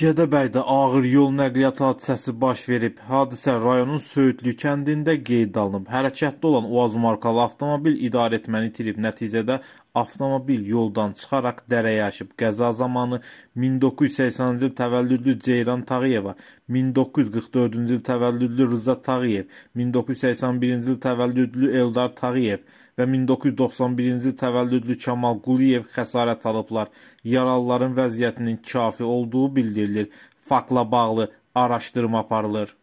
Gədəbəydə ağır yol nəqliyyat hadisəsi baş verib. Hadisə rayonun Söyüdlü kəndində qeyd alınıb. Hərəkətdə olan UAZ markalı avtomobil idarəetməni itirib. Nəticədə avtomobil yoldan çıxaraq dərəyə aşıb. Qəza zamanı 1980-ci il təvəllüdlü Ceyran Tağıyeva, 1944-cü il təvəllüdlü Rıza Tağıyev, 1981-ci il təvəllüdlü Eldar Tağıyev və 1991-ci il təvəllüdlü Kamal Quliyev xəsarət alıblar. Yaralıların vəziyyətinin kafi olduğu bildirilir. edilir. Fakla bağlı araştırma aparılır.